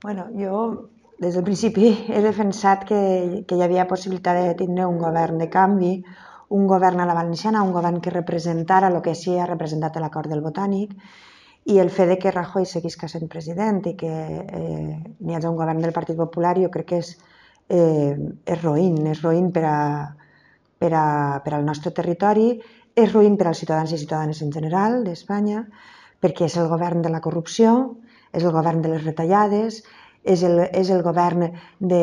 Bueno, jo des del principi he defensat que, que hi havia possibilitat de tindre un govern de canvi, un govern a la valenciana, un govern que representara el que sí ha representat l'acord del Botànic i el fet de que Rajoy que sent president i que eh, n'hi hagi un govern del Partit Popular jo crec que és, eh, és roïn, és roïn per, a, per, a, per al nostre territori, és roïn per als ciutadans i ciutadanes en general d'Espanya, perquè és el govern de la corrupció, és el govern de les retallades, és el, és el govern de,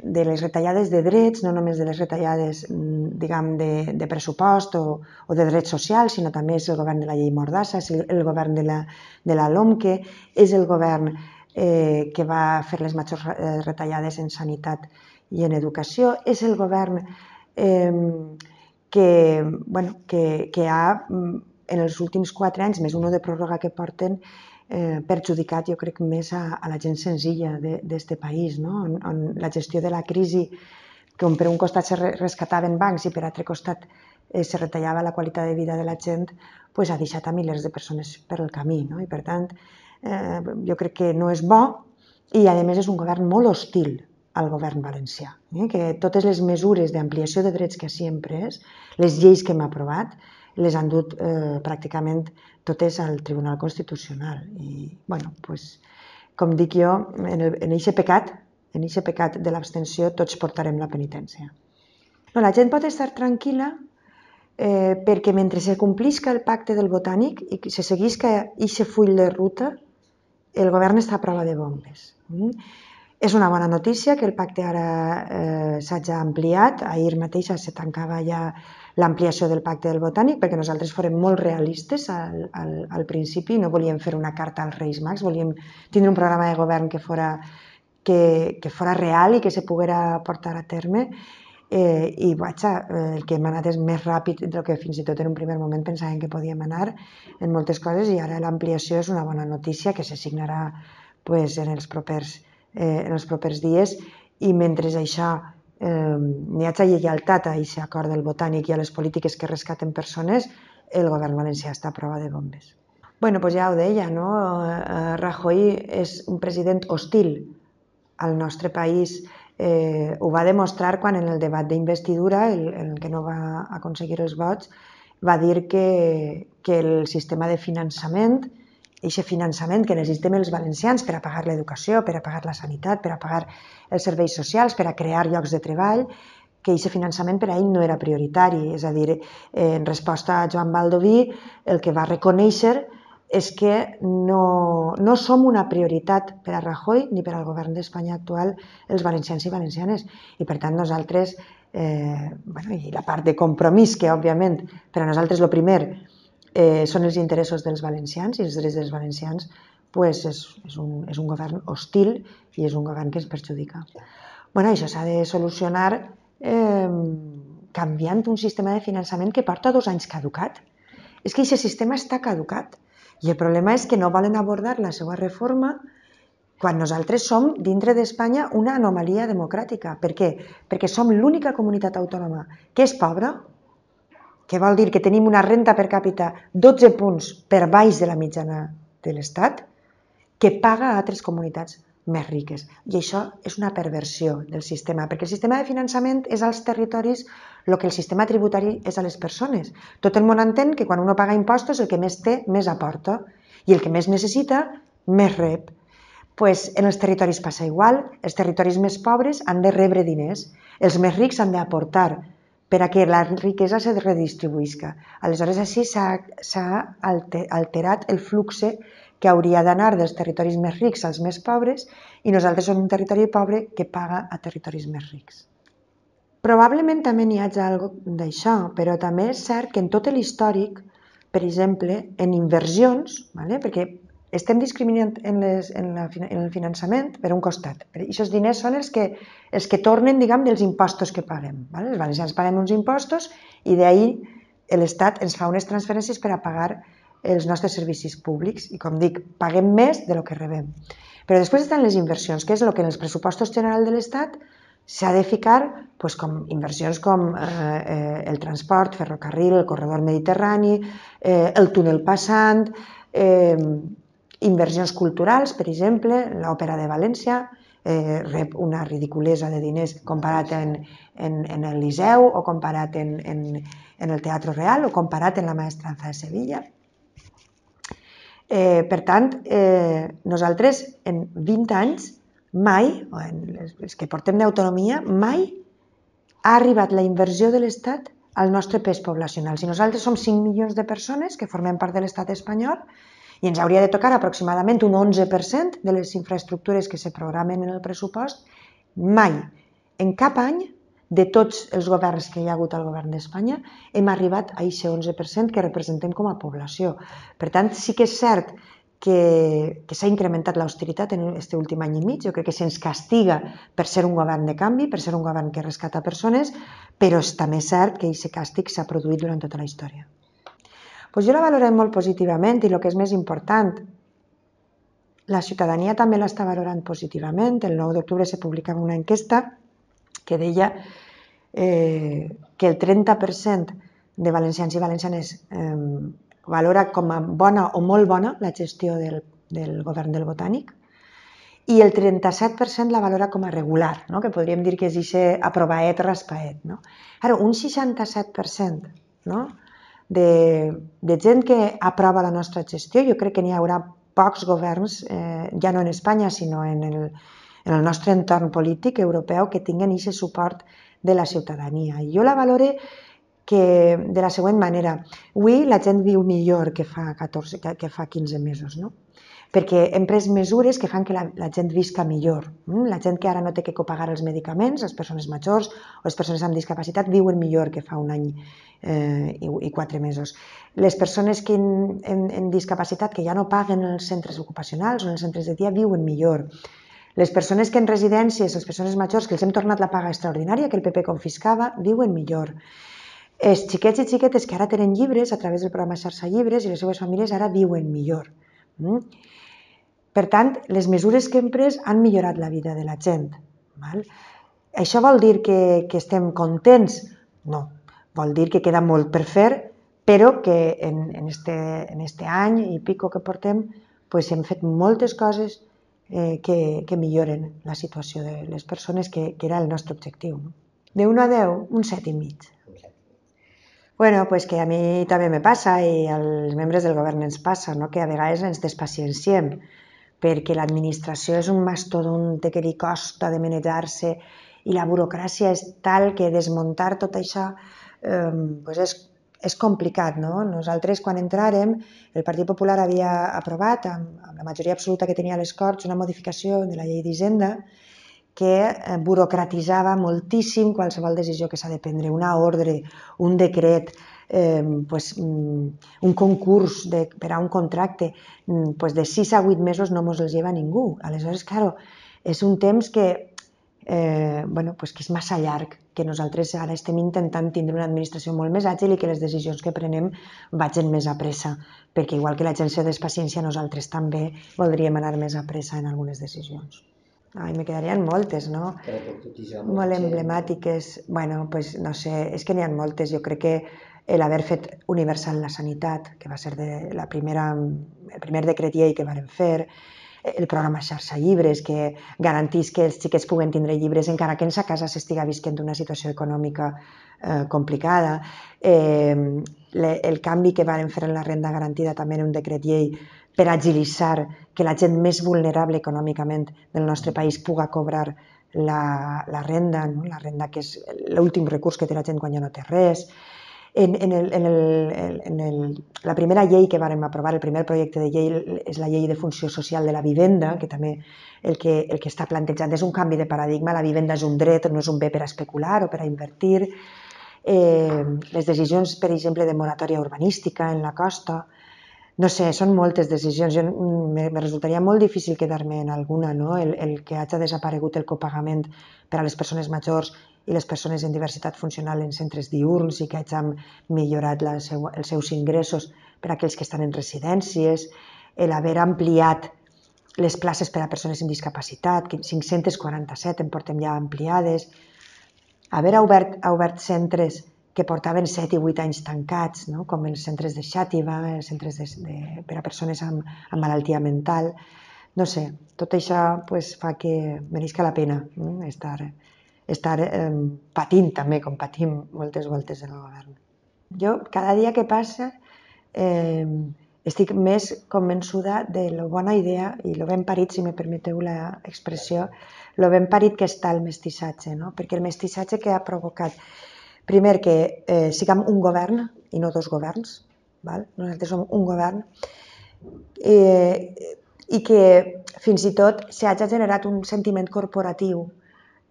de les retallades de drets, no només de les retallades mm, diguem, de, de pressupost o, o de drets socials, sinó també és el govern de la llei Mordassa, és el, el govern de la, de la LOMCE, és el govern eh, que va fer les majors eh, retallades en sanitat i en educació, és el govern eh, que, bueno, que, que ha mm, en els últims quatre anys, més un de pròrroga que porten, eh, perjudicat jo crec més a, a la gent senzilla d'aquest país, no? on, on la gestió de la crisi, que per un costat se rescataven bancs i per altre costat eh, se retallava la qualitat de vida de la gent, pues, ha deixat a milers de persones per el camí. No? I per tant, eh, jo crec que no és bo i a més és un govern molt hostil al govern valencià, eh? que totes les mesures d'ampliació de drets que sempre és, les lleis que hem aprovat, les han dut eh, pràcticament totes al Tribunal Constitucional. I, bueno, pues, com dic jo, en, el, en eixe pecat, en eixe pecat de l'abstenció, tots portarem la penitència. No, la gent pot estar tranquil·la eh, perquè mentre se complisca el pacte del botànic i se seguisca eixe full de ruta, el govern està a prova de bombes. Mm? És una bona notícia que el pacte ara eh, s'hagi ampliat. Ahir mateix se tancava ja l'ampliació del pacte del Botànic, perquè nosaltres forem molt realistes al, al, al principi, no volíem fer una carta als Reis Mags, volíem tindre un programa de govern que fora, que, que fora real i que se poguera portar a terme. Eh, I eh, el que hem anat és més ràpid del que fins i tot en un primer moment pensàvem que podíem anar en moltes coses i ara l'ampliació és una bona notícia que se signarà pues, en els propers eh, en els propers dies i mentre això eh, n'hi hagi lleialtat a aquest acord del Botànic i a les polítiques que rescaten persones, el govern valencià està a prova de bombes. bueno, doncs ja ho deia, no? Eh, Rajoy és un president hostil al nostre país. Eh, ho va demostrar quan en el debat d'investidura, en que no va aconseguir els vots, va dir que, que el sistema de finançament aquest finançament que necessitem els valencians per a pagar l'educació, per a pagar la sanitat, per a pagar els serveis socials, per a crear llocs de treball, que aquest finançament per a ell no era prioritari. És a dir, en resposta a Joan Baldoví, el que va reconèixer és que no, no som una prioritat per a Rajoy ni per al govern d'Espanya actual els valencians i valencianes. I per tant nosaltres, eh, bueno, i la part de compromís, que òbviament per a nosaltres el primer eh, són els interessos dels valencians i els drets dels valencians pues és, és, un, és un govern hostil i és un govern que ens perjudica. bueno, això s'ha de solucionar eh, canviant un sistema de finançament que porta dos anys caducat. És que aquest sistema està caducat i el problema és que no volen abordar la seva reforma quan nosaltres som, dintre d'Espanya, una anomalia democràtica. Per què? Perquè som l'única comunitat autònoma que és pobra, que vol dir que tenim una renta per càpita 12 punts per baix de la mitjana de l'Estat, que paga a altres comunitats més riques. I això és una perversió del sistema, perquè el sistema de finançament és als territoris el que el sistema tributari és a les persones. Tot el món entén que quan uno paga impostos el que més té, més aporta, i el que més necessita, més rep. Pues en els territoris passa igual, els territoris més pobres han de rebre diners, els més rics han d'aportar per a que la riquesa se redistribuïsca. Aleshores, així s'ha alterat el flux que hauria d'anar dels territoris més rics als més pobres i nosaltres som un territori pobre que paga a territoris més rics. Probablement també n'hi hagi alguna d'això, però també és cert que en tot l'històric, per exemple, en inversions, vale? perquè estem discriminant en, les, en, la, en el finançament per un costat. I aquests diners són els que, els que tornen, diguem, dels impostos que paguem. Val? Els valencians paguem uns impostos i d'ahir l'Estat ens fa unes transferències per a pagar els nostres servicis públics i, com dic, paguem més de lo que rebem. Però després estan les inversions, que és el que en els pressupostos general de l'Estat s'ha de ficar pues, com inversions com eh, eh, el transport, ferrocarril, el corredor mediterrani, eh, el túnel passant, eh, Inversions culturals, per exemple, l'Òpera de València eh, rep una ridiculesa de diners comparat en, en, en el Liceu o comparat en, en, en el Teatre Real o comparat en la Maestranza de Sevilla. Eh, per tant, eh, nosaltres en 20 anys mai, o en les, els que portem d'autonomia, mai ha arribat la inversió de l'Estat al nostre pes poblacional. Si nosaltres som 5 milions de persones que formem part de l'estat espanyol, i ens hauria de tocar aproximadament un 11% de les infraestructures que se programen en el pressupost. Mai, en cap any, de tots els governs que hi ha hagut al govern d'Espanya, hem arribat a aquest 11% que representem com a població. Per tant, sí que és cert que, que s'ha incrementat l'austeritat en aquest últim any i mig. Jo crec que se'ns castiga per ser un govern de canvi, per ser un govern que rescata persones, però és també cert que aquest càstig s'ha produït durant tota la història pues jo la valorem molt positivament i el que és més important, la ciutadania també l'està valorant positivament. El 9 d'octubre se publicava una enquesta que deia eh, que el 30% de valencians i valencianes eh, valora com a bona o molt bona la gestió del, del govern del Botànic i el 37% la valora com a regular, no? que podríem dir que és ixe aprovaet, raspaet. No? Ara, un 67% no? de, de gent que aprova la nostra gestió. Jo crec que n'hi haurà pocs governs, eh, ja no en Espanya, sinó en el, en el nostre entorn polític europeu, que tinguen aquest suport de la ciutadania. I jo la valore que de la següent manera, avui la gent viu millor que fa, 14, que, que fa 15 mesos, no? perquè hem pres mesures que fan que la, la gent visca millor. Mm? La gent que ara no té que copagar els medicaments, les persones majors o les persones amb discapacitat viuen millor que fa un any eh, i, i quatre mesos. Les persones que en, en, en discapacitat que ja no paguen els centres ocupacionals o els centres de dia viuen millor. Les persones que en residències, les persones majors que els hem tornat la paga extraordinària que el PP confiscava, viuen millor. Els xiquets i xiquetes que ara tenen llibres a través del programa Xarxa Llibres i les seves famílies ara viuen millor. Mm? Per tant, les mesures que hem pres han millorat la vida de la gent. Val? Això vol dir que, que estem contents? No, vol dir que queda molt per fer, però que en, en, este, en este any i pico que portem pues hem fet moltes coses eh, que, que milloren la situació de les persones, que, que era el nostre objectiu. No? De 1 a 10, un 7 i mig. Un Bueno, pues que a mi també me passa i als membres del govern ens passa, no? que a vegades ens despacienciem perquè l'administració és un mastodonte que li costa de menetar se i la burocràcia és tal que desmuntar tot això eh, pues és, és complicat. No? Nosaltres, quan entràrem, el Partit Popular havia aprovat, amb, amb la majoria absoluta que tenia a les Corts, una modificació de la llei d'Hisenda que eh, burocratitzava moltíssim qualsevol decisió que s'ha de prendre, una ordre, un decret, eh, pues, mm, un concurs de, per a un contracte, mm, pues de 6 a 8 mesos no mos els lleva ningú. Aleshores, claro, és un temps que, eh, bueno, pues que és massa llarg, que nosaltres ara estem intentant tindre una administració molt més àgil i que les decisions que prenem vagin més a pressa, perquè igual que l'agència de d'espaciència, nosaltres també voldríem anar més a pressa en algunes decisions. Ai, me quedarien moltes, no? Molt emblemàtiques. bueno, pues, no sé, és que n'hi ha moltes. Jo crec que l'haver fet universal la sanitat, que va ser de la primera, el primer decret llei que varen fer, el programa xarxa llibres, que garantís que els xiquets puguen tindre llibres encara que en sa casa s'estiga visquent una situació econòmica eh, complicada. Eh, el canvi que varen fer en la renda garantida també en un decret llei per agilitzar que la gent més vulnerable econòmicament del nostre país puga cobrar la, la renda, no? la renda que és l'últim recurs que té la gent quan ja no té res. En, en, el, en, el, en el, la primera llei que vàrem aprovar, el primer projecte de llei, és la llei de funció social de la vivenda, que també el que, el que està plantejant és un canvi de paradigma. La vivenda és un dret, no és un bé per a especular o per a invertir. Eh, les decisions, per exemple, de moratòria urbanística en la costa, no sé, són moltes decisions. Jo, mm, me, me resultaria molt difícil quedar-me en alguna, no? El, el que hagi desaparegut el copagament per a les persones majors i les persones en diversitat funcional en centres diurns i que hagin millorat la seu, els seus ingressos per a aquells que estan en residències, el haver ampliat les places per a persones amb discapacitat, 547 en portem ja ampliades, haver obert, obert centres que portaven 7 i 8 anys tancats, no? com els centres de xàtiva, els centres de, de, per a persones amb, amb malaltia mental. No sé, tot això pues, fa que menisca la pena no? estar, estar eh, patint també, com patim moltes voltes en el govern. Jo, cada dia que passa, eh, estic més convençuda de lo bona idea i lo ben parit, si me permeteu l'expressió, lo ben parit que està el mestissatge, no? perquè el mestissatge que ha provocat primer que eh, siguem un govern i no dos governs, val? nosaltres som un govern, eh, i que fins i tot s'hagi generat un sentiment corporatiu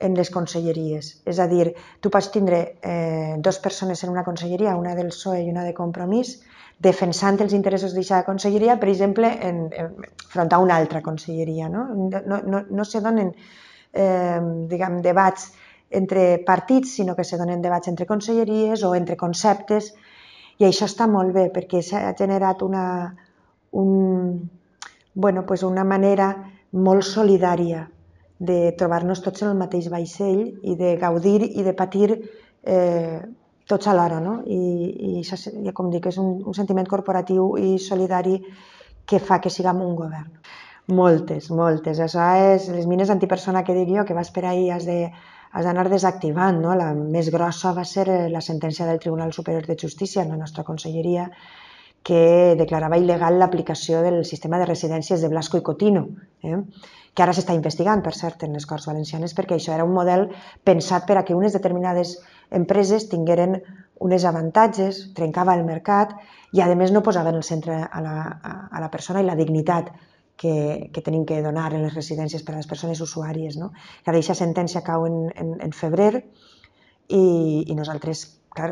en les conselleries. És a dir, tu pots tindre eh, dues persones en una conselleria, una del PSOE i una de Compromís, defensant els interessos d'aquesta conselleria, per exemple, en, en, front a una altra conselleria. No, no, no, no se donen eh, diguem, debats entre partits, sinó que se donen debats entre conselleries o entre conceptes, i això està molt bé perquè s'ha generat una, un, bueno, pues una manera molt solidària de trobar-nos tots en el mateix vaixell i de gaudir i de patir eh, tots alhora. No? I, i això, ja com dic, és un, un sentiment corporatiu i solidari que fa que siguem un govern. Moltes, moltes. Això és les mines antipersona que dic jo, que vas per ahir, has de has d'anar desactivant. No? La més grossa va ser eh, la sentència del Tribunal Superior de Justícia en la nostra conselleria que declarava il·legal l'aplicació del sistema de residències de Blasco i Cotino, eh? que ara s'està investigant, per cert, en les Corts Valencianes, perquè això era un model pensat per a que unes determinades empreses tingueren unes avantatges, trencava el mercat i, a més, no posava en el centre a la, a la persona i la dignitat que, que tenim que donar en les residències per a les persones usuàries. No? Que deixa sentència cau en, en, en febrer i, i nosaltres, clar,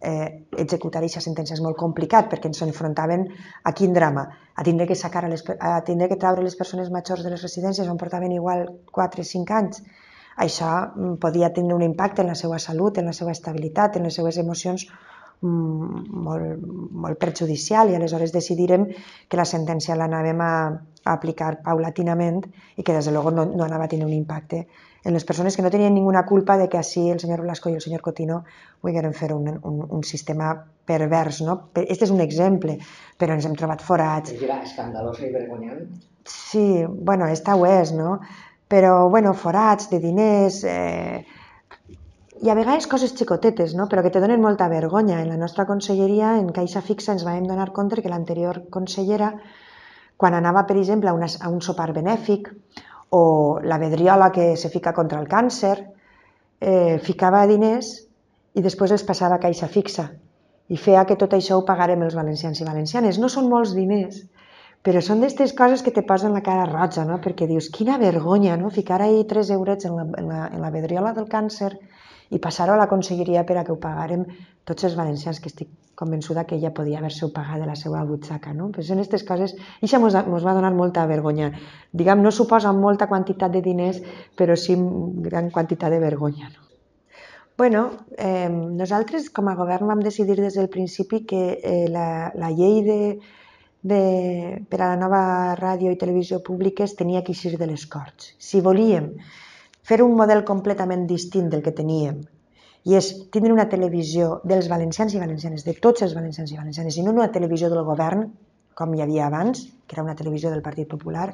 eh, executar aquesta sentència és molt complicat perquè ens enfrontaven a quin drama? A tindre que, sacar a les, a tindre que traure les persones majors de les residències on portaven igual 4 o 5 anys. Això mm, podia tenir un impacte en la seva salut, en la seva estabilitat, en les seves emocions Mm, molt, molt perjudicial i aleshores decidirem que la sentència l'anàvem a, a aplicar paulatinament i que des de llavors no, no anava a tenir un impacte en les persones que no tenien ninguna culpa de que així el senyor Blasco i el senyor Cotino volgueren fer un, un, un sistema pervers. No? Este és un exemple, però ens hem trobat forats. Era escandalosa i vergonyant. Sí, bueno, esta ho és, no? Però, bueno, forats de diners, eh, i a vegades coses xicotetes, no? però que te donen molta vergonya. En la nostra conselleria, en Caixa Fixa, ens vam donar compte que l'anterior consellera, quan anava, per exemple, a, una, a un sopar benèfic o la vedriola que se fica contra el càncer, eh, ficava diners i després els passava a Caixa Fixa i feia que tot això ho pagarem els valencians i valencianes. No són molts diners, però són d'aquestes coses que te posen la cara roja, no? perquè dius, quina vergonya, no? ficar ahir 3 eurets en la, en la, en la vedriola del càncer i passar-ho a la conselleria per a que ho pagarem tots els valencians, que estic convençuda que ella podia haver-se-ho pagat de la seva butxaca. No? Però són aquestes coses... I això ens va donar molta vergonya. Diguem, no suposa molta quantitat de diners, però sí gran quantitat de vergonya. No? bueno, eh, nosaltres com a govern vam decidir des del principi que eh, la, la llei de, de, per a la nova ràdio i televisió públiques tenia que eixir de les Corts. Si volíem fer un model completament distint del que teníem i és tindre una televisió dels valencians i valencianes, de tots els valencians i valencianes, i no una televisió del govern, com hi havia abans, que era una televisió del Partit Popular,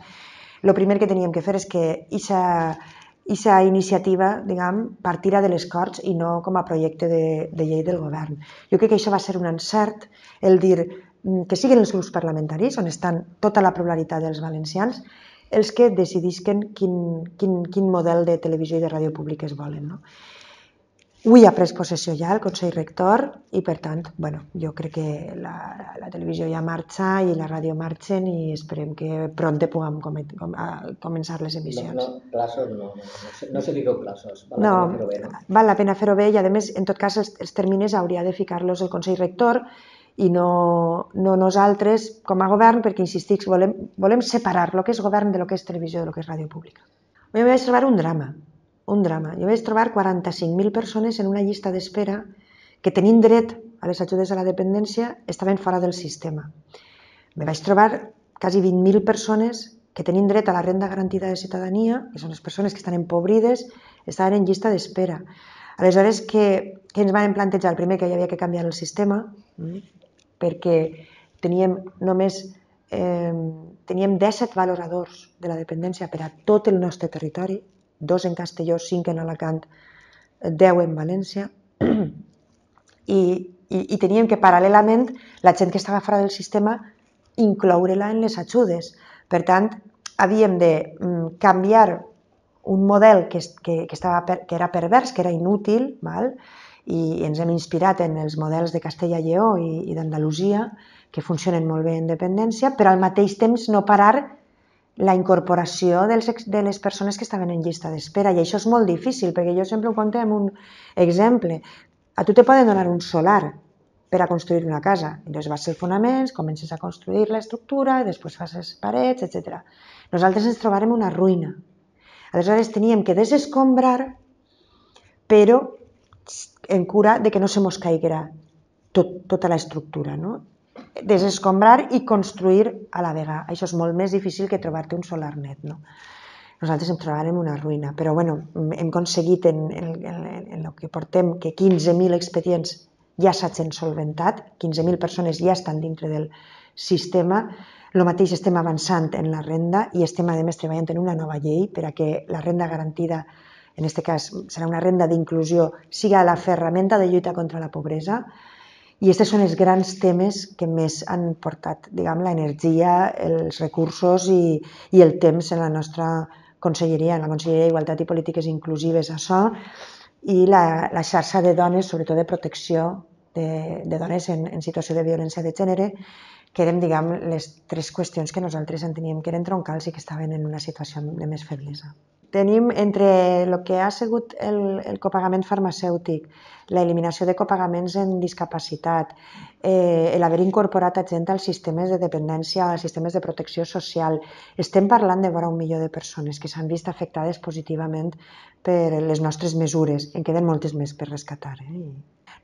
el primer que teníem que fer és que aquesta iniciativa, diguem, partira de les Corts i no com a projecte de, de llei del govern. Jo crec que això va ser un encert, el dir mm, que siguin els grups parlamentaris, on estan tota la pluralitat dels valencians, els que decidisquen quin, quin, quin model de televisió i de ràdio públiques volen. No? Avui ha pres possessió ja el Consell Rector i, per tant, bueno, jo crec que la, la televisió ja marxa i la ràdio marxen i esperem que pront puguem com, com, a, començar les emissions. No, no, plaços no, no, no se fiquen plaços, val no, la pena fer-ho bé. No? Val la pena fer-ho bé i, a més, en tot cas, els, els termines hauria de ficar-los el Consell Rector, i no, no nosaltres com a govern, perquè insistix, volem, volem separar el que és govern de lo que és televisió, de lo que és ràdio pública. Jo vaig trobar un drama, un drama. Jo vaig trobar 45.000 persones en una llista d'espera que tenint dret a les ajudes a la dependència estaven fora del sistema. Me vaig trobar quasi 20.000 persones que tenint dret a la renda garantida de ciutadania, que són les persones que estan empobrides, estaven en llista d'espera. Aleshores, que, que ens van plantejar? El primer, que hi havia que canviar el sistema, mm, perquè teníem només eh, teníem 17 valoradors de la dependència per a tot el nostre territori, dos en Castelló, cinc en Alacant, 10 en València, i, i, i teníem que paral·lelament la gent que estava fora del sistema incloure-la en les ajudes. Per tant, havíem de mm, canviar un model que, que, que, estava per, que era pervers, que era inútil, val? i ens hem inspirat en els models de Castella i Lleó i, i d'Andalusia, que funcionen molt bé en dependència, però al mateix temps no parar la incorporació dels, de les persones que estaven en llista d'espera. I això és molt difícil, perquè jo sempre ho conto amb un exemple. A tu te poden donar un solar per a construir una casa. Llavors vas fer fonaments, comences a construir l'estructura, després fas les parets, etc. Nosaltres ens trobarem una ruïna. Aleshores teníem que desescombrar, però en cura de que no se mos caiguera tot, tota la estructura. No? Desescombrar i construir a la vega. Això és molt més difícil que trobar-te un solar net. No? Nosaltres em trobarem una ruïna, però bueno, hem aconseguit en, en, en, en el que portem que 15.000 expedients ja s'hagin solventat, 15.000 persones ja estan dintre del sistema, el mateix estem avançant en la renda i estem, a més, treballant en una nova llei per a que la renda garantida en aquest cas serà una renda d'inclusió, siga la ferramenta de lluita contra la pobresa. I aquests són els grans temes que més han portat, diguem, l'energia, els recursos i, i el temps en la nostra conselleria, en la Conselleria d'Igualtat i Polítiques Inclusives, això, i la, la xarxa de dones, sobretot de protecció de, de dones en, en situació de violència de gènere, que eren, diguem, les tres qüestions que nosaltres enteníem que eren troncals i que estaven en una situació de més feblesa tenim entre el que ha sigut el, el copagament farmacèutic, la eliminació de copagaments en discapacitat, eh, l'haver incorporat a gent als sistemes de dependència, als sistemes de protecció social. Estem parlant de vora un milió de persones que s'han vist afectades positivament per les nostres mesures. En queden moltes més per rescatar. Eh?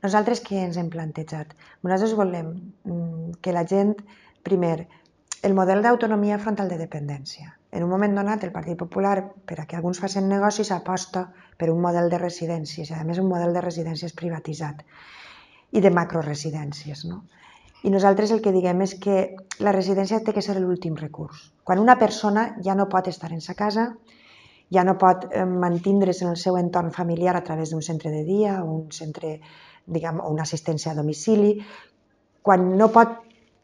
Nosaltres què ens hem plantejat? Nosaltres volem mm, que la gent, primer, el model d'autonomia frontal de dependència en un moment donat, el Partit Popular, per a que alguns facin negocis, aposta per un model de residències, i a més un model de residències privatitzat i de macroresidències. No? I nosaltres el que diguem és que la residència té que ser l'últim recurs. Quan una persona ja no pot estar en sa casa, ja no pot eh, mantindre's en el seu entorn familiar a través d'un centre de dia o un centre, diguem, o una assistència a domicili, quan no pot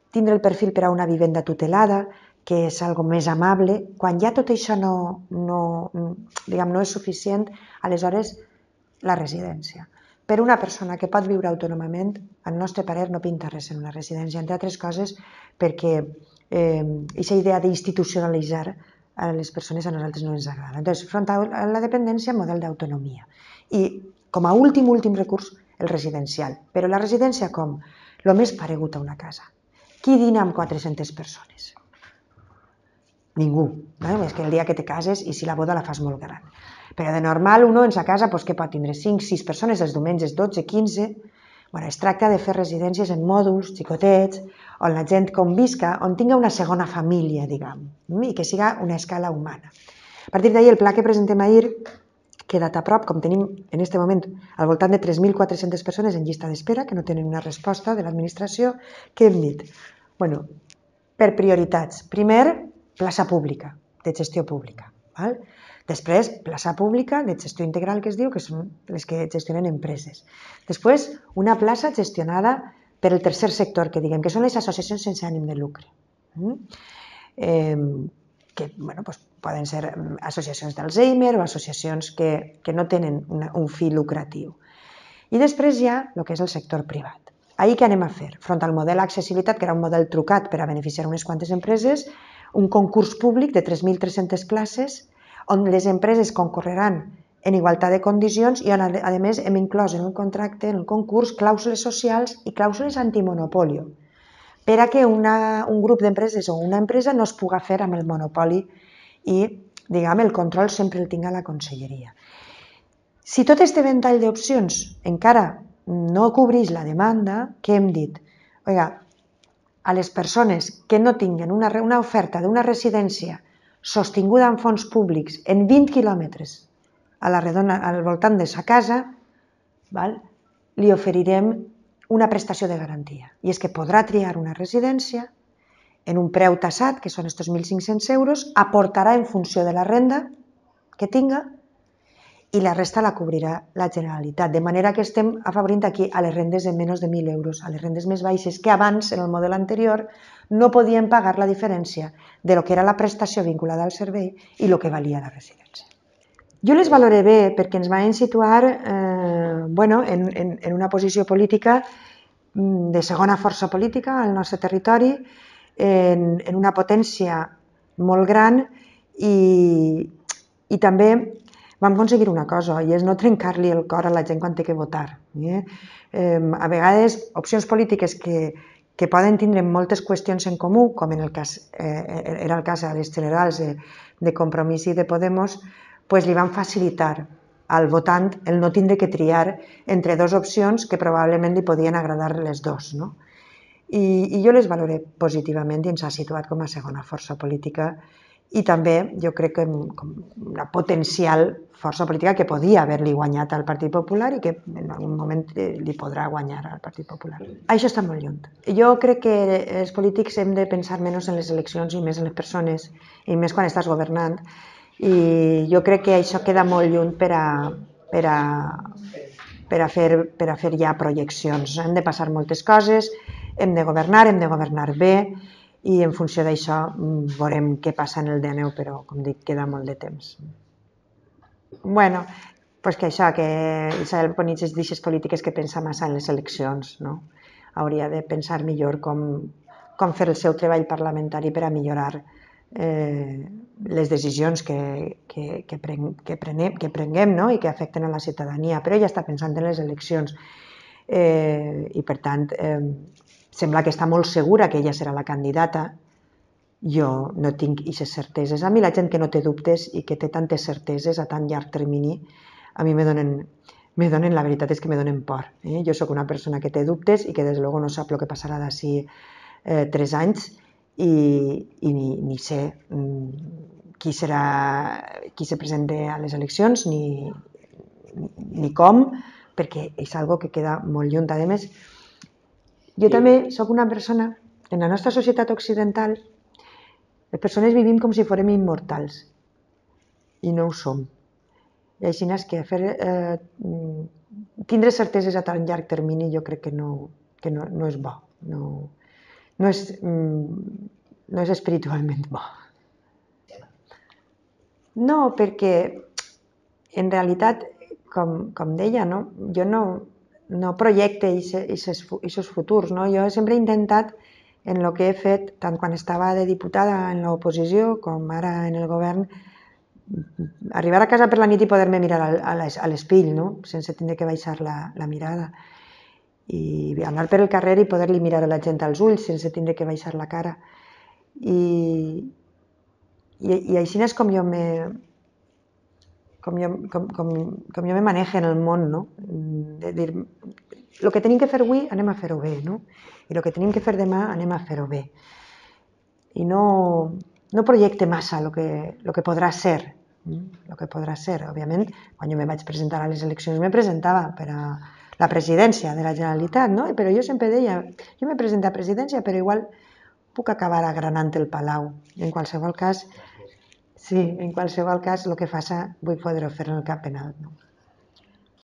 tindre el perfil per a una vivenda tutelada, que és algo més amable, quan ja tot això no, no, diguem, no és suficient, aleshores la residència. Per una persona que pot viure autònomament, al nostre parer no pinta res en una residència, entre altres coses perquè eh, aquesta idea d'institucionalitzar a les persones a nosaltres no ens agrada. Entonces, front a la dependència, model d'autonomia. I com a últim, últim recurs, el residencial. Però la residència com? Lo més paregut a una casa. Qui dina amb 400 persones? ningú, eh? més que el dia que te cases i si la boda la fas molt gran. Però de normal uno ens a casa pues, doncs, que pot tindre 5, 6 persones els diumenges, 12, 15... Bueno, es tracta de fer residències en mòduls, xicotets, on la gent convisca, on tinga una segona família, diguem, mm? i que siga una escala humana. A partir d'ahir, el pla que presentem ahir queda a prop, com tenim en aquest moment al voltant de 3.400 persones en llista d'espera que no tenen una resposta de l'administració, que hem dit? bueno, per prioritats. Primer, plaça pública, de gestió pública. Val? Després, plaça pública de gestió integral, que es diu, que són les que gestionen empreses. Després, una plaça gestionada per el tercer sector, que diguem, que són les associacions sense ànim de lucre. Mm? Eh, que bueno, doncs poden ser associacions d'Alzheimer o associacions que, que no tenen una, un fi lucratiu. I després hi ha el que és el sector privat. Ahir què anem a fer? Front al model accessibilitat, que era un model trucat per a beneficiar unes quantes empreses, un concurs públic de 3.300 places on les empreses concorreran en igualtat de condicions i on, a més, hem inclòs en el contracte, en el concurs, clàusules socials i clàusules antimonopòlio per a que una, un grup d'empreses o una empresa no es puga fer amb el monopoli i, diguem, el control sempre el tinga la conselleria. Si tot este ventall d'opcions encara no cobreix la demanda, què hem dit? Oiga, a les persones que no tinguen una, una oferta d'una residència sostinguda amb fons públics en 20 quilòmetres a la redona, al voltant de sa casa, val? li oferirem una prestació de garantia. I és que podrà triar una residència en un preu tassat, que són estos 1.500 euros, aportarà en funció de la renda que tinga i la resta la cobrirà la Generalitat. De manera que estem afavorint aquí a les rendes de menys de 1.000 euros, a les rendes més baixes, que abans, en el model anterior, no podien pagar la diferència de lo que era la prestació vinculada al servei i lo que valia la residència. Jo les valoré bé perquè ens van situar eh, bueno, en, en, en una posició política mm, de segona força política al nostre territori, en, en una potència molt gran i, i també vam aconseguir una cosa i és no trencar-li el cor a la gent quan té que votar. Eh? Eh, a vegades, opcions polítiques que, que poden tindre moltes qüestions en comú, com en el cas, eh, era el cas a les generals de, de Compromís i de Podemos, pues li van facilitar al votant el no tindre que triar entre dues opcions que probablement li podien agradar les dues. No? I, I jo les valoré positivament i ens ha situat com a segona força política i també jo crec que com una potencial força política que podia haver-li guanyat al Partit Popular i que en algun moment eh, li podrà guanyar al Partit Popular. Això està molt lluny. Jo crec que els polítics hem de pensar menys en les eleccions i més en les persones, i més quan estàs governant, i jo crec que això queda molt lluny per a, per a, per a, fer, per a fer ja projeccions. Hem de passar moltes coses, hem de governar, hem de governar bé, i en funció d'això mm, veurem què passa en el DNU, però com dic, queda molt de temps. bueno, pues que això, que Isabel Ponitz és d'aixes polítiques que pensa massa en les eleccions, no? Hauria de pensar millor com, com fer el seu treball parlamentari per a millorar eh, les decisions que, que, que, pren, que, prenem, que prenguem no? i que afecten a la ciutadania, però ja està pensant en les eleccions eh, i per tant eh, sembla que està molt segura que ella serà la candidata. Jo no tinc aquestes certeses. A mi la gent que no té dubtes i que té tantes certeses a tan llarg termini, a mi me donen, me donen la veritat és que me donen por. Eh? Jo sóc una persona que té dubtes i que des de no sap el que passarà d'ací eh, tres anys i, i ni, ni sé mm, qui serà qui se presenta a les eleccions ni, ni com, perquè és algo que queda molt lluny. A més, jo I... també sóc una persona, en la nostra societat occidental, les persones vivim com si fórem immortals i no ho som. I així és que fer, eh, tindre certeses a tan llarg termini jo crec que no, que no, no és bo, no, no, és, mm, no és espiritualment bo. No, perquè en realitat, com, com deia, no? jo no, no projecte aquests futurs. No? Jo sempre he intentat, en el que he fet, tant quan estava de diputada en l'oposició com ara en el govern, arribar a casa per la nit i poder-me mirar a l'espill, no? sense tindre que baixar la, la mirada. I anar per el carrer i poder-li mirar a la gent als ulls sense tindre que baixar la cara. I, i, i així és com jo me, com jo, com, com, com jo me maneje en el món, no? De dir, el que tenim que fer avui anem a fer-ho bé, no? I el que tenim que fer demà anem a fer-ho bé. I no, no projecte massa el que, lo que podrà ser, el mm? que podrà ser. Òbviament, quan jo me vaig presentar a les eleccions, me presentava per a la presidència de la Generalitat, no? però jo sempre deia, jo me presento a presidència, però igual puc acabar agranant el Palau. En qualsevol cas, Sí, en qualsevol cas, el que faça vull poder-ho fer en el cap penal. No?